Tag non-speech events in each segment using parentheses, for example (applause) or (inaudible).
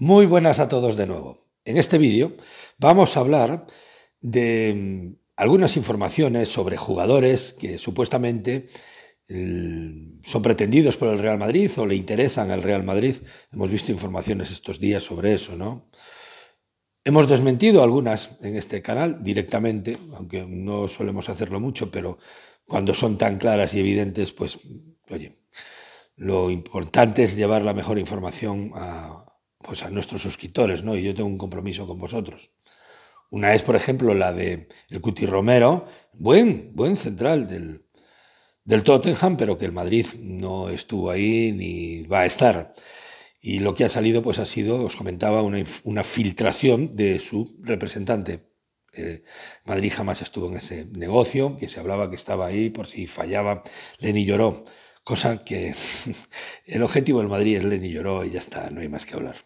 Muy buenas a todos de nuevo. En este vídeo vamos a hablar de mm, algunas informaciones sobre jugadores que supuestamente mm, son pretendidos por el Real Madrid o le interesan al Real Madrid. Hemos visto informaciones estos días sobre eso, ¿no? Hemos desmentido algunas en este canal directamente, aunque no solemos hacerlo mucho, pero cuando son tan claras y evidentes, pues, oye, lo importante es llevar la mejor información a, pues a nuestros suscriptores, ¿no? Y yo tengo un compromiso con vosotros. Una es, por ejemplo, la de el Cuti Romero, buen, buen central del, Tottenham, pero que el Madrid no estuvo ahí ni va a estar. Y lo que ha salido, pues ha sido, os comentaba, una, filtración de su representante. Eh, Madrid jamás estuvo en ese negocio, que se hablaba que estaba ahí por si fallaba. Lenny lloró. Cosa que (laughs) el objetivo del Madrid es Lenny lloró y ya está, no hay más que hablar.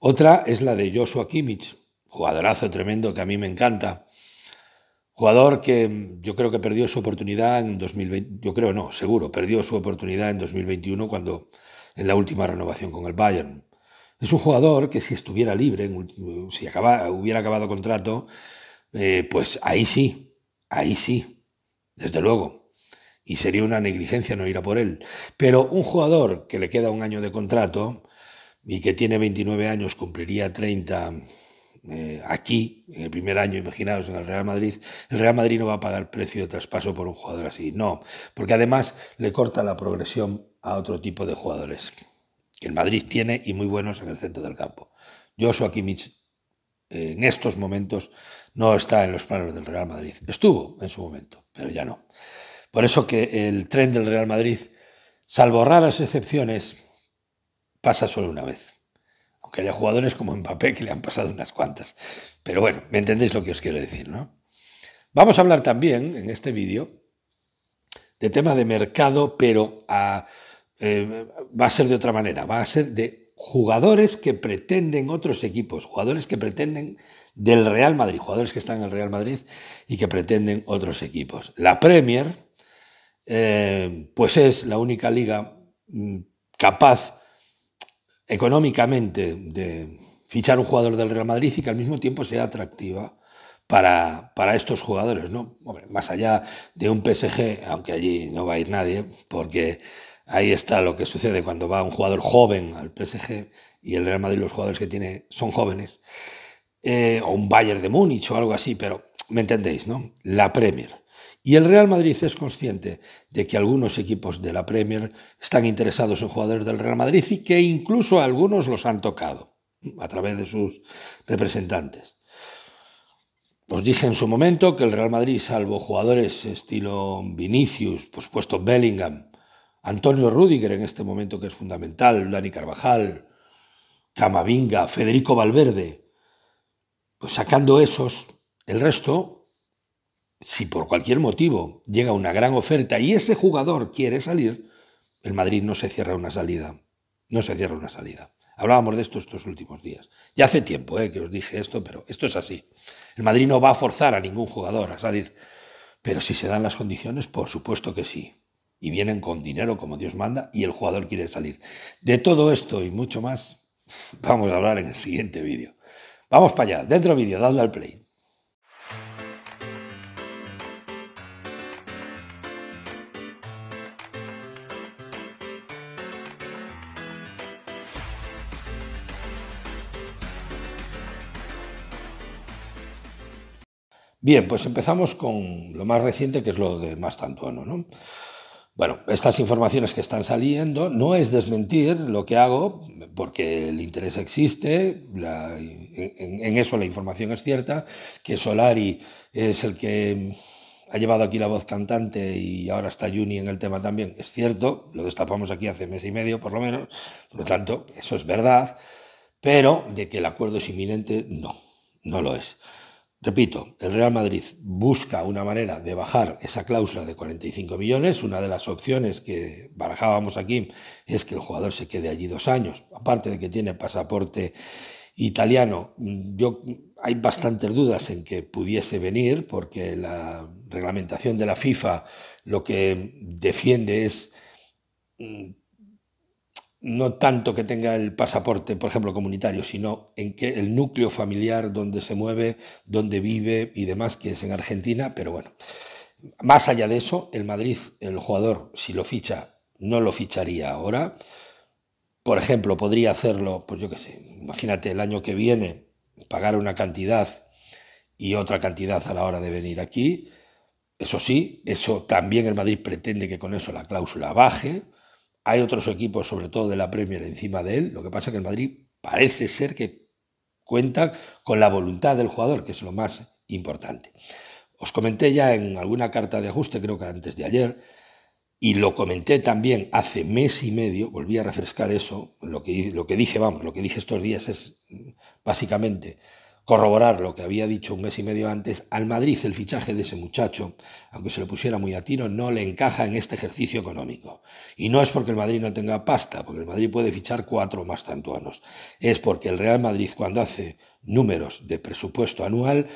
Otra es la de Joshua Kimmich, jugadorazo tremendo que a mí me encanta. Jugador que yo creo que perdió su oportunidad en 2020, yo creo no, seguro, perdió su oportunidad en 2021 cuando en la última renovación con el Bayern. Es un jugador que si estuviera libre, si hubiera acabado contrato, eh, pues ahí sí, ahí sí, desde luego y sería una negligencia no ir a por él. Pero un jugador que le queda un año de contrato y que tiene 29 años, cumpliría 30 eh, aquí, en el primer año, imaginaos, en el Real Madrid, el Real Madrid no va a pagar precio de traspaso por un jugador así. No, porque además le corta la progresión a otro tipo de jugadores que el Madrid tiene y muy buenos en el centro del campo. Joshua Kimmich eh, en estos momentos no está en los planos del Real Madrid. Estuvo en su momento, pero ya no. Por eso que el tren del Real Madrid, salvo raras excepciones, pasa solo una vez. Aunque haya jugadores como Mbappé que le han pasado unas cuantas. Pero bueno, me entendéis lo que os quiero decir, ¿no? Vamos a hablar también en este vídeo de tema de mercado, pero eh, va a ser de otra manera, va a ser de jugadores que pretenden otros equipos, jugadores que pretenden del Real Madrid, jugadores que están en el Real Madrid y que pretenden otros equipos. La Premier, eh, pues es la única liga mm, capaz económicamente de fichar un jugador del Real Madrid y que al mismo tiempo sea atractiva para, para estos jugadores, ¿no? más allá de un PSG, aunque allí no va a ir nadie, porque ahí está lo que sucede cuando va un jugador joven al PSG y el Real Madrid los jugadores que tiene son jóvenes, eh, o un Bayern de Múnich o algo así, pero me entendéis, ¿no? La Premier. Y el Real Madrid es consciente de que algunos equipos de la Premier están interesados en jugadores del Real Madrid y que incluso algunos los han tocado a través de sus representantes. Os dije en su momento que el Real Madrid, salvo jugadores estilo Vinicius, por supuesto Bellingham, Antonio Rudiger en este momento que es fundamental, Dani Carvajal, Camavinga, Federico Valverde, pues sacando esos, el resto si por cualquier motivo llega una gran oferta y ese jugador quiere salir, el Madrid no se cierra una salida. No se cierra una salida. Hablábamos de esto estos últimos días. Ya hace tiempo eh, que os dije esto, pero esto es así. El Madrid no va a forzar a ningún jugador a salir. Pero si se dan las condiciones, por supuesto que sí. Y vienen con dinero como Dios manda y el jugador quiere salir. De todo esto y mucho más vamos a hablar en el siguiente vídeo. Vamos para allá. Dentro vídeo, dadle al play. Bien, pues empezamos con lo más reciente, que es lo de o ¿no? Bueno, estas informaciones que están saliendo no es desmentir lo que hago, porque el interés existe, en, en, eso la información es cierta, que Solari es el que ha llevado aquí la voz cantante y ahora está Juni en el tema también, es cierto, lo destapamos aquí hace mes y medio por lo menos, por lo tanto, eso es verdad, pero de que el acuerdo es inminente, no, no lo es. Repito, el Real Madrid busca una manera de bajar esa cláusula de 45 millones. Una de las opciones que barajábamos aquí es que el jugador se quede allí dos años. Aparte de que tiene pasaporte italiano, yo, hay bastantes dudas en que pudiese venir porque la reglamentación de la FIFA lo que defiende es mm, no tanto que tenga el pasaporte, por ejemplo, comunitario, sino en que el núcleo familiar donde se mueve, donde vive y demás, que es en Argentina, pero bueno. Más allá de eso, el Madrid, el jugador, si lo ficha, no lo ficharía ahora. Por ejemplo, podría hacerlo, pues yo qué sé, imagínate el año que viene, pagar una cantidad y otra cantidad a la hora de venir aquí. Eso sí, eso también el Madrid pretende que con eso la cláusula baje hay otros equipos, sobre todo de la Premier, encima de él. Lo que pasa es que el Madrid parece ser que cuenta con la voluntad del jugador, que es lo más importante. Os comenté ya en alguna carta de ajuste, creo que antes de ayer, y lo comenté también hace mes y medio, volví a refrescar eso, lo que, lo que dije, vamos, lo que dije estos días es mm, básicamente corroborar lo que había dicho un mes y medio antes, al Madrid el fichaje de ese muchacho, aunque se lo pusiera muy a tiro, no le encaja en este ejercicio económico. Y no es porque el Madrid no tenga pasta, porque el Madrid puede fichar cuatro más tantuanos. Es porque el Real Madrid cuando hace números de presupuesto anual,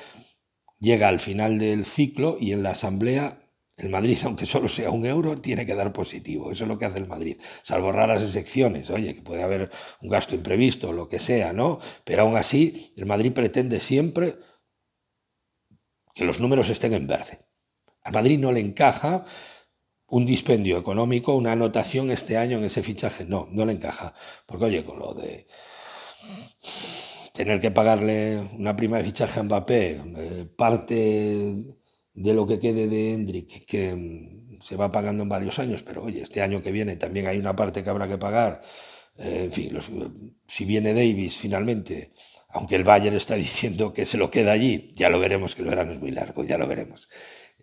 llega al final del ciclo y en la asamblea el Madrid, (laughs) aunque solo sea un euro, tiene que dar positivo. Eso es lo que hace el Madrid. Salvo raras excepciones, oye, que puede haber un gasto imprevisto, lo que sea, ¿no? Pero aún así, el Madrid pretende siempre que los números estén en verde. A Madrid no le encaja un dispendio económico, una anotación este año en ese fichaje. No, no le encaja. Porque, oye, con lo de tener que pagarle una prima de fichaje a Mbappé, eh, parte de lo que quede de Hendrick, que mm, se va pagando en varios años, pero oye, este año que viene también hay una parte que habrá que pagar. Eh, en fin, eh, si viene Davis finalmente, aunque el Bayern está (laughs) diciendo que se lo queda allí, ya lo veremos, que el verano es muy largo, ya lo veremos.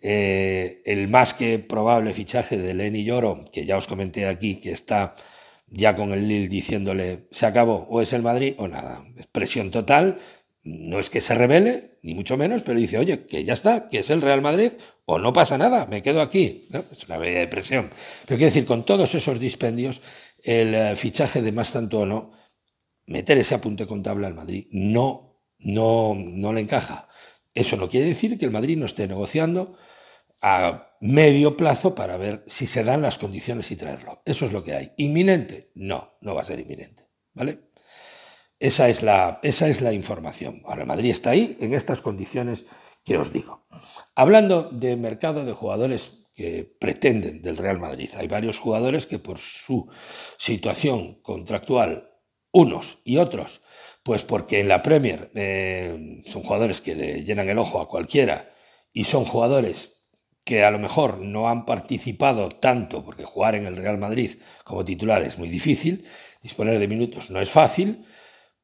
Eh, el más que probable fichaje de Lenny Lloro, que ya os comenté aquí, que está ya con el Lille diciéndole se acabó, o es el Madrid o nada. Presión total, no es que se revele, ni mucho menos, pero dice, oye, que ya está, que es el Real Madrid, o no pasa nada, me quedo aquí. Es una medida de presión. Pero quiero decir, con todos esos dispendios, el eh, fichaje de más tanto o no, meter ese apunte contable al Madrid no, no, no le encaja. Eso no quiere decir que el Madrid no esté negociando a medio plazo para ver si se dan las condiciones y traerlo. Eso es lo que hay. ¿Inminente? No, no va a ser inminente. ¿Vale? Esa es la, esa es la información. Ahora, Madrid está ahí en estas condiciones que os digo. Hablando de mercado de jugadores que pretenden del Real Madrid, hay varios jugadores que por su situación contractual, unos y otros, pues porque en la Premier eh, son jugadores que le llenan el ojo a cualquiera y son jugadores que a lo mejor no han participado tanto, porque jugar en el Real Madrid como titular es muy difícil, disponer de minutos no es fácil,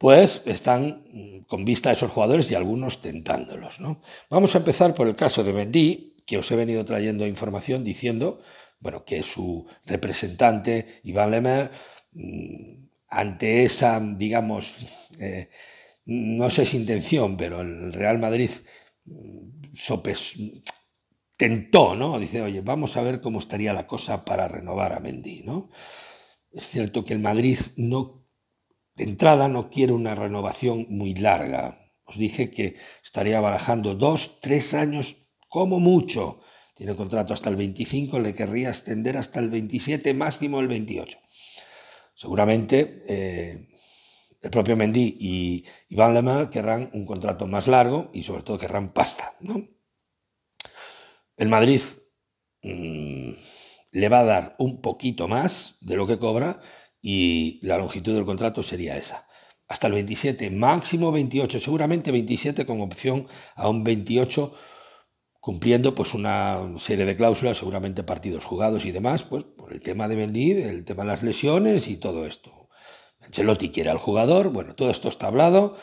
pues están con vista a esos jugadores y algunos tentándolos. ¿no? Vamos a empezar por el caso de Mendy, que os he venido trayendo información diciendo bueno, que su representante, Iván Lemer, mm, ante esa, digamos, eh, no sé si intención, pero el Real Madrid mm, sopes, tentó, ¿no? Dice, oye, vamos a ver cómo estaría la cosa para renovar a Mendy, ¿no? Es cierto que el Madrid no de entrada no quiero una renovación muy larga. Os dije que estaría barajando dos, tres años como mucho. Tiene contrato hasta el 25, le querría extender hasta el 27, máximo el 28. Seguramente eh, el propio Mendy y Iván Lemar querrán un contrato más largo y sobre todo querrán pasta. ¿no? El Madrid mm, le va a dar un poquito más de lo que cobra y la longitud del contrato sería esa. Hasta el 27, máximo 28, seguramente 27 con opción a un 28 cumpliendo pues una serie de cláusulas, seguramente partidos jugados y demás, pues por el tema de vendir, el tema de las lesiones y todo esto. Ancelotti quiere al jugador, bueno, todo esto está hablado,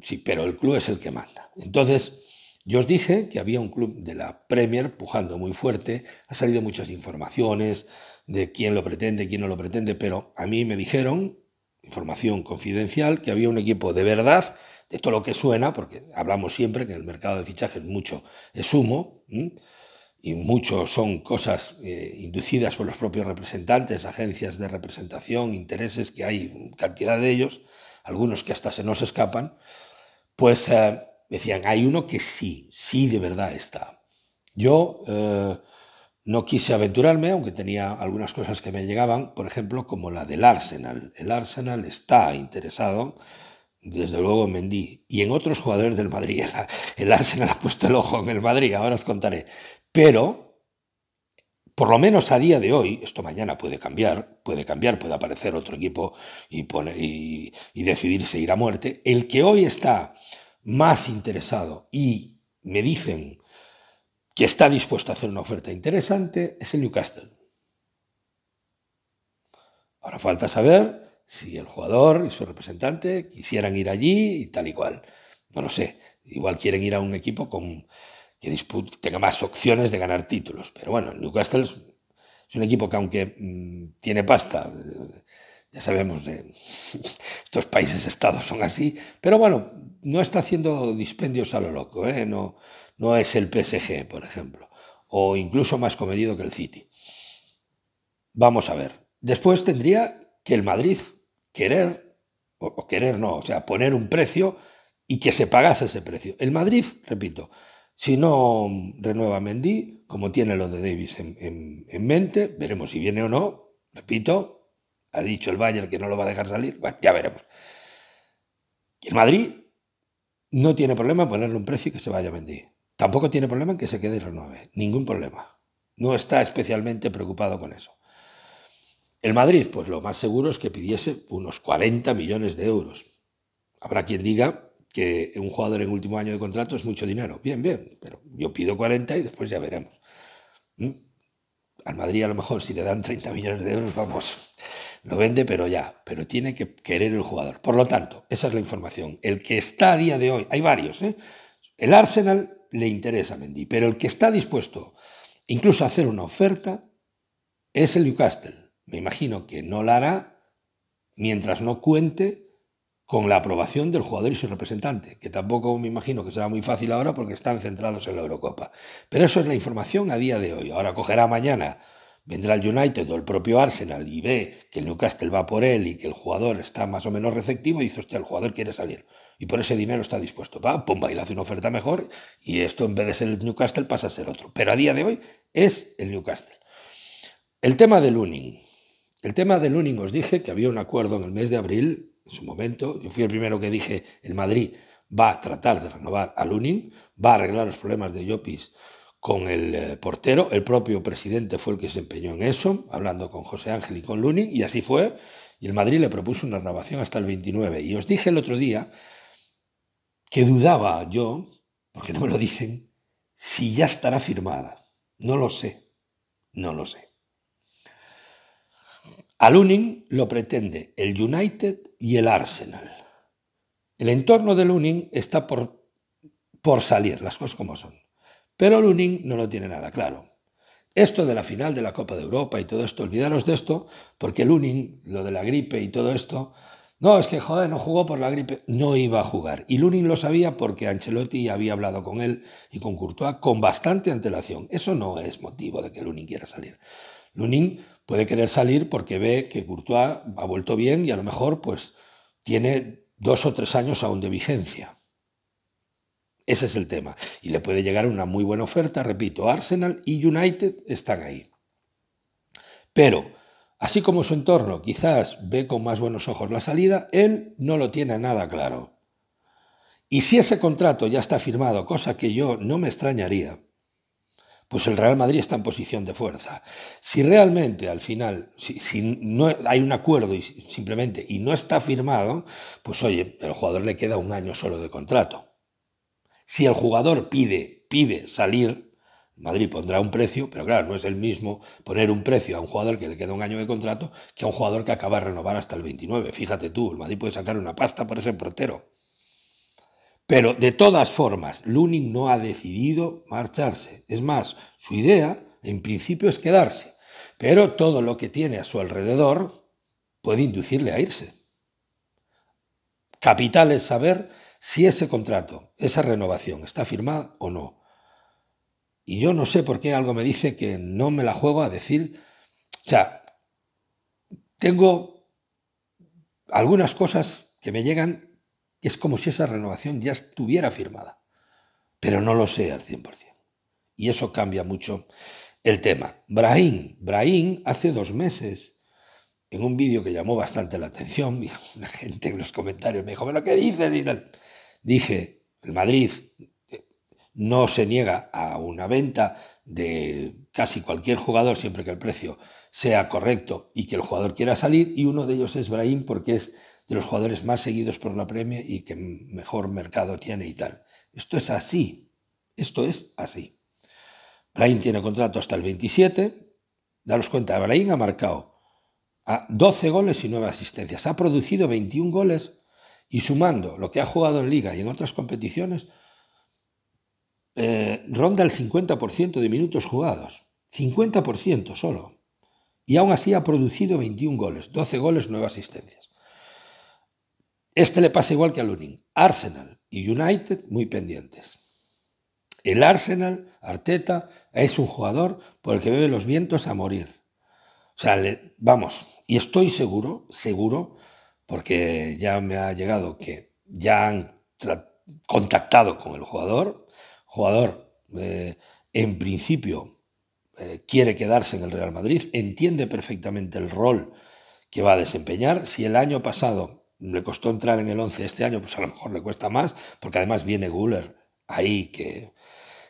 sí, pero el club es el que manda. Entonces, yo os dije que había un club de la Premier pujando muy fuerte, ha salido muchas informaciones, de quién lo pretende, quién no lo pretende, pero a mí me dijeron, información confidencial, que había un equipo de verdad, de todo lo que suena, porque hablamos siempre que en el mercado de fichajes mucho es humo, y mucho son cosas eh, inducidas por los propios representantes, agencias de representación, intereses que hay, cantidad de ellos, algunos que hasta se nos escapan, pues eh, decían, hay uno que sí, sí de verdad está. Yo eh, no quise aventurarme, aunque tenía algunas cosas que me llegaban, por ejemplo, como la del Arsenal. El Arsenal está interesado, desde luego, en Mendy y en otros jugadores del Madrid. (laughs) El Arsenal ha puesto el ojo en el Madrid, ahora os contaré. Pero, por lo menos a día de hoy, esto mañana puede cambiar, puede cambiar, puede aparecer otro equipo y, y, y decidirse ir a muerte. El que hoy está más interesado y me dicen que está dispuesto a hacer una oferta interesante es el Newcastle. Ahora falta saber si el jugador y su representante quisieran ir allí y tal y cual. No lo sé. Igual quieren ir a un equipo que tenga más opciones de ganar títulos. Pero bueno, el Newcastle es un equipo que aunque mm, tiene pasta, eh, ya sabemos, de, (laughs) estos países estados son así, pero bueno, no está haciendo dispendios a lo loco, ¿eh? no, no es el PSG, por ejemplo, o incluso más comedido que el City. Vamos a ver. Después tendría que el Madrid querer, o querer no, o sea, poner un precio y que se pagase ese precio. El Madrid, repito, si no renueva Mendy, como tiene lo de Davis en, mente, veremos si viene o no. Repito, ha dicho el Bayern que no lo va a dejar salir. Bueno, ya veremos. Y el Madrid no tiene problema ponerle un precio y que se vaya a Mendy. Tampoco tiene problema en que se quede y renueve, ningún problema. No está especialmente preocupado con eso. El Madrid, pues lo más seguro es que pidiese unos 40 millones de euros. Habrá quien diga que un jugador en último año de contrato es mucho dinero. Bien, bien, pero yo pido 40 y después ya veremos. ¿Mm? Al Madrid a lo mejor si le dan 30 millones de euros, vamos, lo vende, pero ya, pero tiene que querer el jugador. Por lo tanto, esa es la información. El que está a día de hoy, hay varios, ¿eh? El Arsenal le interesa a Mendy, pero el que está dispuesto incluso a hacer una oferta es el Newcastle. Me imagino que no la hará mientras no cuente con la aprobación del jugador y su representante, que tampoco me imagino que será muy fácil ahora porque están centrados en la Eurocopa. Pero eso es la información a día de hoy. Ahora cogerá mañana, vendrá el United o el propio Arsenal y ve que el Newcastle va por él y que el jugador está más o menos receptivo y dice, hostia, el jugador quiere salir y por ese dinero está dispuesto. Va, pumba, y le hace una oferta mejor y esto en vez de ser el Newcastle pasa a ser otro. Pero a día de hoy es el Newcastle. El tema de Luning. El tema de Luning os dije que había un acuerdo en el mes de abril, en su momento. Yo fui el primero que dije, el Madrid va a tratar de renovar a Lunin, va a arreglar los problemas de Llopis con el eh, portero. El propio presidente fue el que se empeñó en eso, hablando con José Ángel y con Lunin, y así fue. Y el Madrid le propuso una renovación hasta el 29. Y os dije el otro día que dudaba yo, porque no me lo dicen, si ya estará firmada. No lo sé, no lo sé. A Uning lo pretende el United y el Arsenal. El entorno de Uning está por, por salir, las cosas como son. Pero el no lo tiene nada claro. Esto de la final de la Copa de Europa y todo esto, olvidaros de esto, porque el lo de la gripe y todo esto, no, es que joder, no jugó por la gripe. No iba a jugar. Y Lunin lo sabía porque Ancelotti había hablado con él y con Courtois con bastante antelación. Eso no es motivo de que Lunin quiera salir. Lunin puede querer salir porque ve que Courtois ha vuelto bien y a lo mejor pues tiene dos o tres años aún de vigencia. Ese es el tema. Y le puede llegar una muy buena oferta, repito, Arsenal y United están ahí. Pero Así como su entorno quizás ve con más buenos ojos la salida, él no lo tiene nada claro. Y si ese contrato ya está firmado, cosa que yo no me extrañaría, pues el Real Madrid está en posición de fuerza. Si realmente al final, si, no hay un acuerdo y simplemente y no está firmado, pues oye, el jugador le queda un año solo de contrato. Si el jugador pide, pide salir, Madrid pondrá un precio, pero claro, no es el mismo poner un precio a un jugador que le queda un año de contrato que a un jugador que acaba de renovar hasta el 29. Fíjate tú, el Madrid puede sacar una pasta por ese portero. Pero de todas formas, Lunin no ha decidido marcharse. Es más, su idea, en principio, es quedarse. Pero todo lo que tiene a su alrededor puede inducirle a irse. Capital es saber si ese contrato, esa renovación está firmada o no. Y yo no sé por qué algo me dice que no me la juego a decir. O sea, tengo algunas cosas que me llegan, es como si esa renovación ya estuviera firmada, pero no lo sé al 100%. Y eso cambia mucho el tema. Brahim, Brahim hace dos meses en un vídeo que llamó bastante la atención, (laughs) la gente en los comentarios me dijo, ¿pero qué dices? Y Dije, el Madrid no se niega a una venta de casi cualquier jugador siempre que el precio sea correcto y que el jugador quiera salir y uno de ellos es Brahim porque es de los jugadores más seguidos por la premia y que mejor mercado tiene y tal. Esto es así, esto es así. Brahim tiene contrato hasta el 27, daros cuenta, Brahim ha marcado a 12 goles y 9 asistencias, ha producido 21 goles y sumando lo que ha jugado en liga y en otras competiciones, eh, ronda el 50% de minutos jugados. 50% solo. Y aún así ha producido 21 goles, 12 goles, 9 asistencias. Este le pasa igual que a Lunin. Arsenal y United muy pendientes. El Arsenal, Arteta, es un jugador por el que bebe los vientos a morir. O sea, vamos, y estoy seguro, seguro, porque ya me ha llegado que ya han contactado con el jugador, jugador, eh, en principio, eh, quiere quedarse en el Real Madrid, entiende perfectamente el rol que va a desempeñar. Si el año pasado le costó entrar en el 11, este año pues a lo mejor le cuesta más, porque además viene Guller ahí que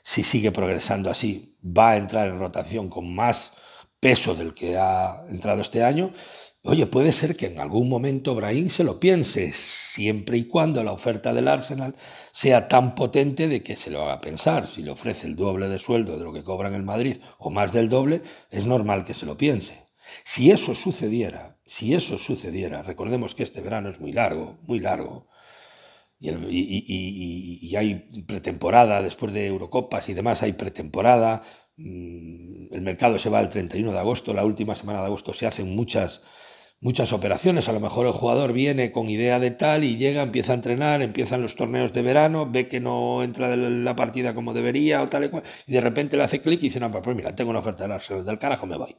si sigue progresando así va a entrar en rotación con más peso del que ha entrado este año Oye, puede ser que en algún momento Brahim se lo piense, siempre y cuando la oferta del Arsenal sea tan potente de que se lo haga pensar. Si le ofrece el doble de sueldo de lo que cobran en el Madrid o más del doble, es normal que se lo piense. Si eso sucediera, si eso sucediera, recordemos que este verano es muy largo, muy largo, y, hay pretemporada, después de Eurocopas y demás hay pretemporada, mm, el mercado se va el 31 de agosto, la última semana de agosto se hacen muchas muchas operaciones. A lo mejor el jugador viene con idea de tal y llega, empieza a entrenar, empiezan los torneos de verano, ve que no entra la partida como debería o tal y cual, y de repente le hace clic y dice, no, pues, pues mira, tengo una oferta del Arsenal, del carajo me voy.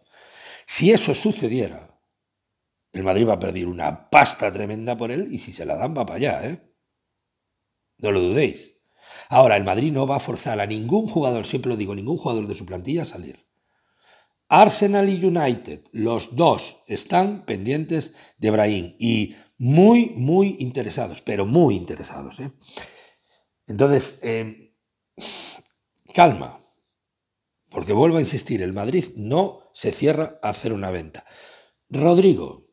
Si eso sucediera, el Madrid va a perder una pasta tremenda por él y si se la dan va para allá, ¿eh? No lo dudéis. Ahora, el Madrid no va a forzar a ningún jugador, siempre lo digo, ningún jugador de su plantilla a salir. Arsenal y United, los dos están pendientes de Brahim y muy, muy interesados, pero muy interesados. ¿eh? Entonces, em, calma, porque vuelvo a insistir, el Madrid no se cierra a hacer una venta. Rodrigo,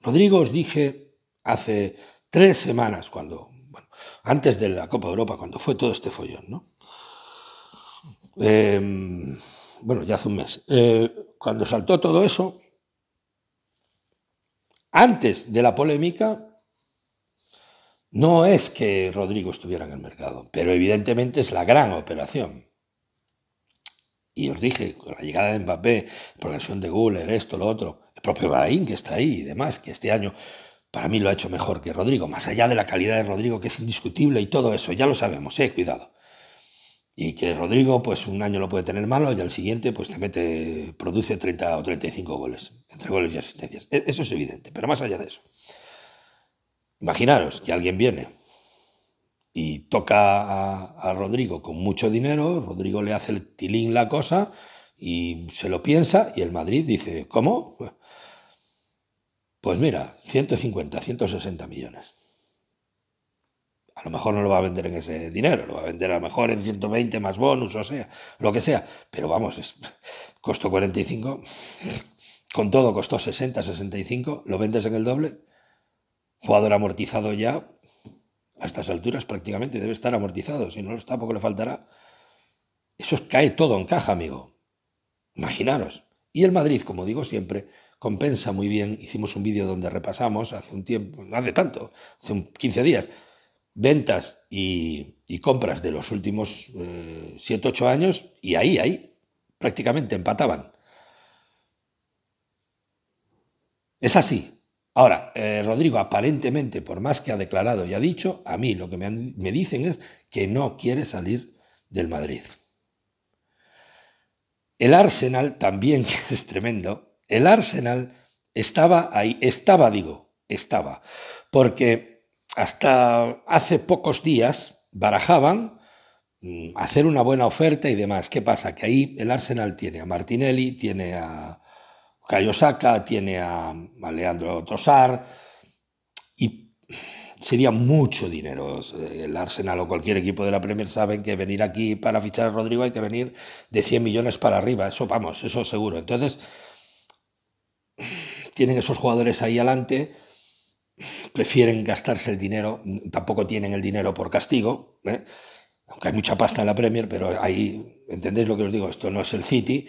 Rodrigo os dije hace tres semanas, cuando, bueno, antes de la Copa de Europa, cuando fue todo este follón, ¿no? Em, bueno, ya hace un mes, eh, cuando saltó todo eso, antes de la polémica, no es que Rodrigo estuviera en el mercado, pero evidentemente es la gran operación. Y os dije, con la llegada de Mbappé, progresión de Guller, esto, lo otro, el propio Bahrein que está ahí y demás, que este año para mí lo ha hecho mejor que Rodrigo, más allá de la calidad de Rodrigo, que es indiscutible y todo eso, ya lo sabemos, eh, cuidado y que Rodrigo pues un año lo puede tener malo y al siguiente pues te mete, produce 30 o 35 goles, entre goles y asistencias. E-, eso es evidente, pero más allá de eso. Imaginaros que alguien viene y toca a, a Rodrigo con mucho dinero, Rodrigo le hace el tilín la cosa y se lo piensa y el Madrid dice, ¿cómo? Pues mira, 150, 160 millones. A lo mejor no lo va a vender en ese dinero, lo va a vender a lo mejor en 120 más bonus o sea, lo que sea. Pero vamos, es, costó 45, con todo costó 60, 65, lo vendes en el doble. Jugador amortizado ya, a estas alturas prácticamente debe estar amortizado, si no lo está poco le faltará. Eso cae todo en caja, amigo. Imaginaros. Y el Madrid, como digo siempre, compensa muy bien. Hicimos un vídeo donde repasamos hace un tiempo, no hace tanto, hace 15 días, ventas y, compras de los últimos 7-8 eh, años y ahí, ahí, prácticamente empataban. Es así. Ahora, eh, Rodrigo, aparentemente, por más que ha declarado y ha dicho, a mí lo que me, me dicen es que no quiere salir del Madrid. El Arsenal también (laughs) es tremendo. El Arsenal estaba ahí, estaba, digo, estaba, porque hasta hace pocos días barajaban mm, hacer una buena oferta y demás. ¿Qué pasa? Que ahí el Arsenal tiene a Martinelli, tiene a Kayosaka, tiene a, a Leandro Tosar y sería mucho dinero. El Arsenal o cualquier equipo de la Premier saben que venir aquí para fichar a Rodrigo hay que venir de 100 millones para arriba. Eso vamos, eso seguro. Entonces, tienen esos jugadores ahí adelante prefieren gastarse el dinero, tampoco tienen el dinero por castigo, ¿eh? aunque hay mucha pasta en la Premier, pero ahí, ¿entendéis lo que os digo? Esto no es el City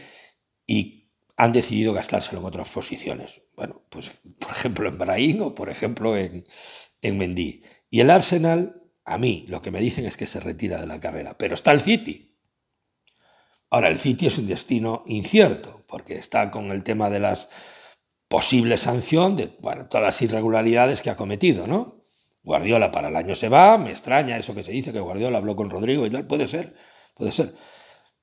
y han decidido gastárselo en otras posiciones. Bueno, pues por ejemplo en Brahim o por ejemplo en, en Mendy. Y el Arsenal, a mí, lo que me dicen es que se retira de la carrera, pero está el City. Ahora, el City es un destino incierto, porque está con el tema de las posible sanción de todas las irregularidades que ha cometido, ¿no? Guardiola para el año se va, me extraña eso que se dice, que Guardiola habló con Rodrigo y tal, puede ser, puede ser.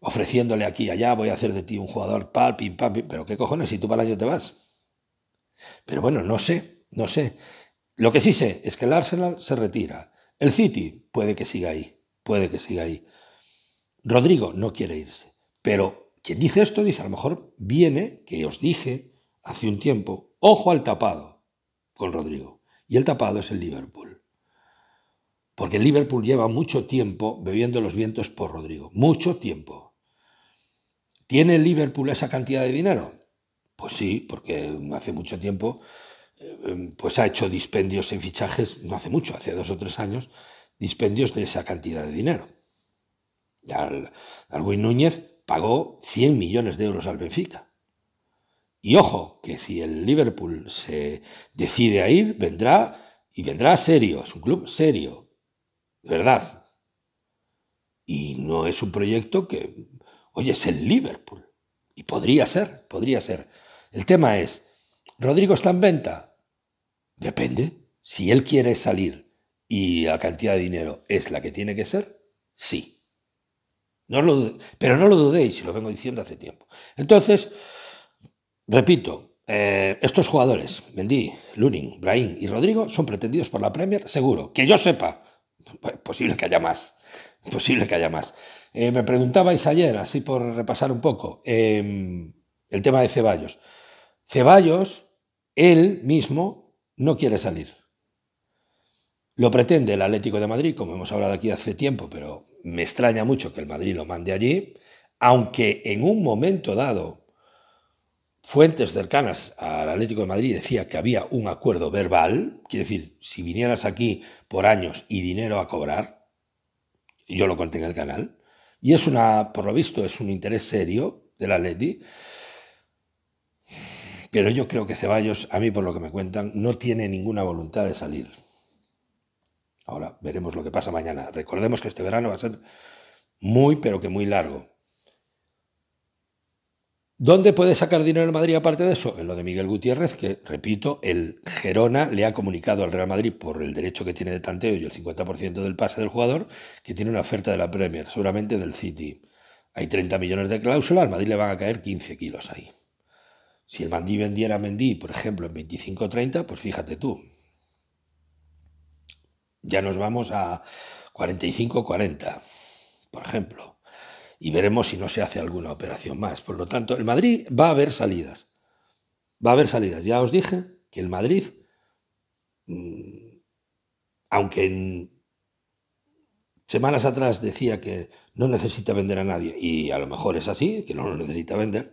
Ofreciéndole aquí y allá, voy a hacer de ti un jugador pal, pim, pero qué cojones, si tú para el año te vas. Pero bueno, no sé, no sé. Lo que sí sé es que el Arsenal se retira. El City puede que siga ahí, puede que siga ahí. Rodrigo no quiere irse, pero quien dice esto dice, a lo mejor viene, que os dije, hace un tiempo, ojo al tapado con Rodrigo. Y el tapado es el Liverpool. Porque el Liverpool lleva mucho tiempo bebiendo los vientos por Rodrigo. Mucho tiempo. ¿Tiene el Liverpool esa cantidad de dinero? Pues sí, porque hace mucho tiempo eh, em, pues ha hecho dispendios en fichajes, no hace mucho, hace dos o tres años, dispendios de esa cantidad de dinero. Darwin Núñez pagó 100 millones de euros al Benfica. Y ojo, que si el Liverpool se decide a ir, vendrá y vendrá serio, es un club serio, de verdad. Y no es un proyecto que, oye, es el Liverpool. Y podría ser, podría ser. El tema es, ¿Rodrigo está en venta? Depende. Si él quiere salir y la cantidad de dinero es la que tiene que ser, sí. No pero no lo dudéis, lo vengo diciendo hace tiempo. Entonces, Repito, eh, estos jugadores, Mendy, Lunin, Brahim y Rodrigo, son pretendidos por la Premier, seguro. Que yo sepa. Posible que haya más. Posible que haya más. Eh, me preguntabais ayer, así por repasar un poco, em, el tema de Ceballos. Ceballos, él mismo, no quiere salir. Lo pretende el Atlético de Madrid, como hemos hablado aquí hace tiempo, pero me extraña mucho que el Madrid lo mande allí, aunque en un momento dado Fuentes cercanas al Atlético de Madrid decía que había un acuerdo verbal, quiere decir, si vinieras aquí por años y dinero a cobrar, yo lo conté en el canal, y es una, por lo visto, es un interés serio del Atleti, pero yo creo que Ceballos, a mí por lo que me cuentan, no tiene ninguna voluntad de salir. Ahora veremos lo que pasa mañana. Recordemos que este verano va a ser muy, pero que muy largo. ¿Dónde puede sacar dinero el Madrid aparte de eso? En lo de Miguel Gutiérrez, que, repito, el Gerona le ha comunicado al Real Madrid por el derecho que tiene de tanteo y el 50% del pase del jugador, que tiene una oferta de la Premier, seguramente del City. Hay 30 millones de cláusulas, al Madrid le van a caer 15 kilos ahí. Si el Mandí vendiera a Mendy, por ejemplo, en 25 30, pues fíjate tú. Ya nos vamos a 45 40, por ejemplo y veremos si no se hace alguna operación más. Por lo tanto, el Madrid va a haber salidas. Va a haber salidas. Ya os dije que el Madrid, mm, aunque en semanas atrás decía que no necesita vender a nadie, y a lo mejor es así, que no lo necesita vender,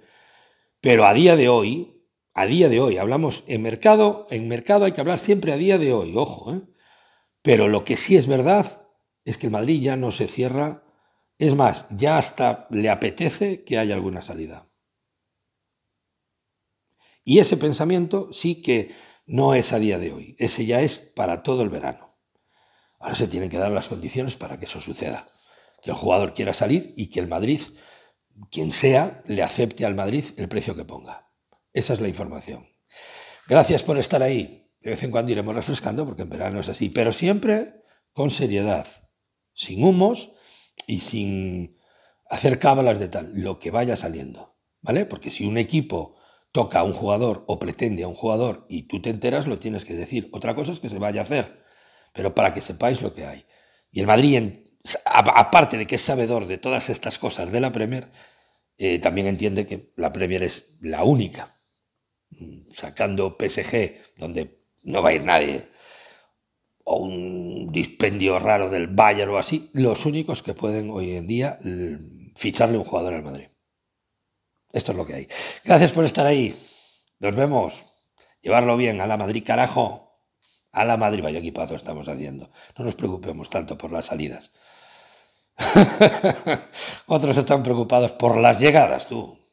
pero a día de hoy, a día de hoy, hablamos en mercado, en mercado hay que hablar siempre a día de hoy, ojo, ¿eh? pero lo que sí es verdad es que el Madrid ya no se cierra es más, ya hasta le apetece que haya alguna salida. Y ese pensamiento sí que no es a día de hoy, ese ya es para todo el verano. Ahora se tienen que dar las condiciones para que eso suceda. Que el jugador quiera salir y que el Madrid, quien sea, le acepte al Madrid el precio que ponga. Esa es la información. Gracias por estar ahí. De vez en cuando iremos refrescando porque en verano es así, pero siempre con seriedad, sin humos y sin hacer cábalas de tal, lo que vaya saliendo, ¿vale? Porque si un equipo toca a un jugador o pretende a un jugador y tú te enteras, lo tienes que decir. Otra cosa es que se vaya a hacer, pero para que sepáis lo que hay. Y el Madrid, aparte de que es sabedor de todas estas cosas de la Premier, eh, también entiende que la Premier es la única. Mm, sacando PSG, donde no va a ir nadie o un dispendio raro del Bayern o así, los únicos que pueden hoy en día ficharle un jugador al Madrid. Esto es lo que hay. Gracias por estar ahí. Nos vemos. Llevarlo bien a la Madrid, carajo. A la Madrid, vaya equipazo estamos haciendo. No nos preocupemos tanto por las salidas. (laughs) Otros están preocupados por las llegadas, tú.